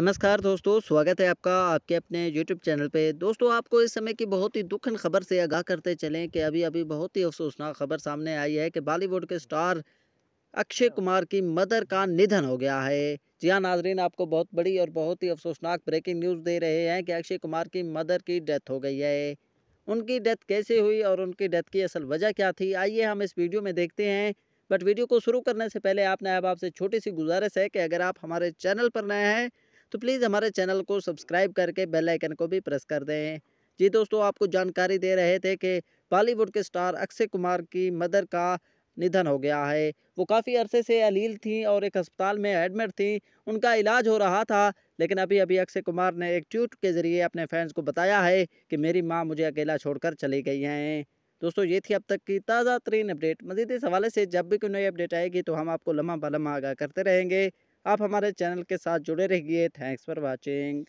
नमस्कार दोस्तों स्वागत है आपका आपके अपने यूट्यूब चैनल पे दोस्तों आपको इस समय की बहुत ही दुखन खबर से आगाह करते चलें कि अभी अभी बहुत ही अफसोसनाक खबर सामने आई है कि बॉलीवुड के स्टार अक्षय हाँ। कुमार की मदर का निधन हो गया है जी हाँ नाजरीन आपको बहुत बड़ी और बहुत ही अफसोसनाक ब्रेकिंग न्यूज़ दे रहे हैं कि अक्षय कुमार की मदर की डेथ हो गई है उनकी डेथ कैसे हुई और उनकी डेथ की असल वजह क्या थी आइए हम इस वीडियो में देखते हैं बट वीडियो को शुरू करने से पहले आपने अब आपसे छोटी सी गुजारिश है कि अगर आप हमारे चैनल पर नए हैं तो प्लीज़ हमारे चैनल को सब्सक्राइब करके बेल आइकन को भी प्रेस कर दें जी दोस्तों आपको जानकारी दे रहे थे कि बॉलीवुड के स्टार अक्षय कुमार की मदर का निधन हो गया है वो काफ़ी अरसे से अलील थी और एक अस्पताल में एडमिट थी उनका इलाज हो रहा था लेकिन अभी अभी अक्षय कुमार ने एक ट्वीट के ज़रिए अपने फैंस को बताया है कि मेरी माँ मुझे अकेला छोड़कर चली गई हैं दोस्तों ये थी अब तक की ताज़ा तरीन अपडेट मजीद इस हवाले से जब भी कोई नई अपडेट आएगी तो हम आपको लम्हा बलम्हा आगा करते रहेंगे आप हमारे चैनल के साथ जुड़े रहिए थैंक्स फॉर वॉचिंग